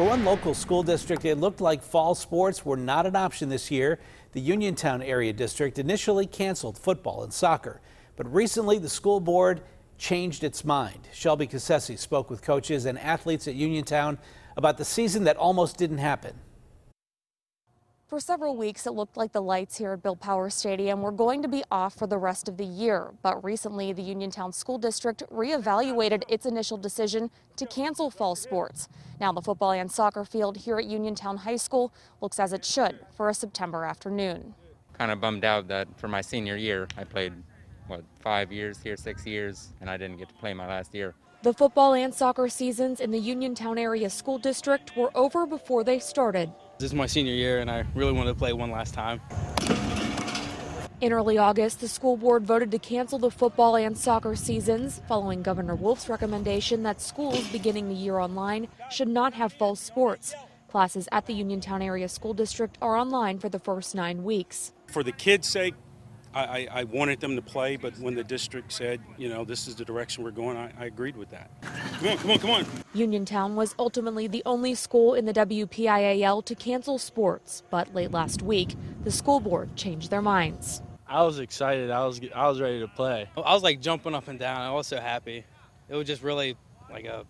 For one local school district, it looked like fall sports were not an option this year. The Uniontown area district initially canceled football and soccer, but recently the school board changed its mind. Shelby Cassesi spoke with coaches and athletes at Uniontown about the season that almost didn't happen. For several weeks, it looked like the lights here at Bill Power Stadium were going to be off for the rest of the year. But recently, the Uniontown School District reevaluated its initial decision to cancel fall sports. Now, the football and soccer field here at Uniontown High School looks as it should for a September afternoon. Kind of bummed out that for my senior year, I played, what, five years here, six years, and I didn't get to play my last year. The football and soccer seasons in the Uniontown Area School District were over before they started. This is my senior year, and I really wanted to play one last time. In early August, the school board voted to cancel the football and soccer seasons following Governor Wolf's recommendation that schools beginning the year online should not have fall sports. Classes at the Uniontown Area School District are online for the first nine weeks. For the kids' sake, I, I, wanted them to play, but when the district said, you know, this is the direction we're going, I, I agreed with that. Come on, come on, come on. Uniontown was ultimately the only school in the WPIAL to cancel sports, but late last week, the school board changed their minds. I was excited. I was I was ready to play. I was like jumping up and down. I was so happy. It was just really like a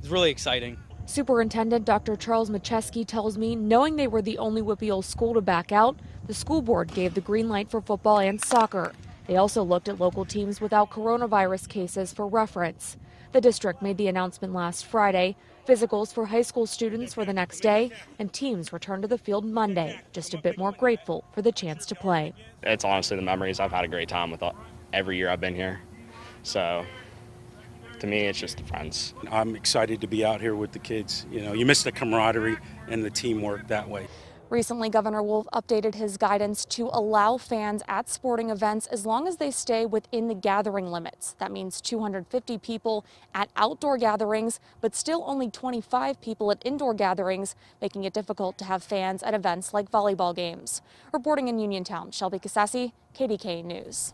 it's really exciting. Superintendent Dr. Charles Macheski tells me, knowing they were the only Whippeal school to back out, the school board gave the green light for football and soccer. They also looked at local teams without coronavirus cases for reference. The district made the announcement last Friday. Physicals for high school students were the next day, and teams returned to the field Monday, just a bit more grateful for the chance to play. It's honestly the memories. I've had a great time with every year I've been here. So to me, it's just the friends. I'm excited to be out here with the kids. You know, you miss the camaraderie and the teamwork that way. Recently, Governor Wolf updated his guidance to allow fans at sporting events as long as they stay within the gathering limits. That means 250 people at outdoor gatherings, but still only 25 people at indoor gatherings, making it difficult to have fans at events like volleyball games. Reporting in Uniontown, Shelby Cassassi, KDK News.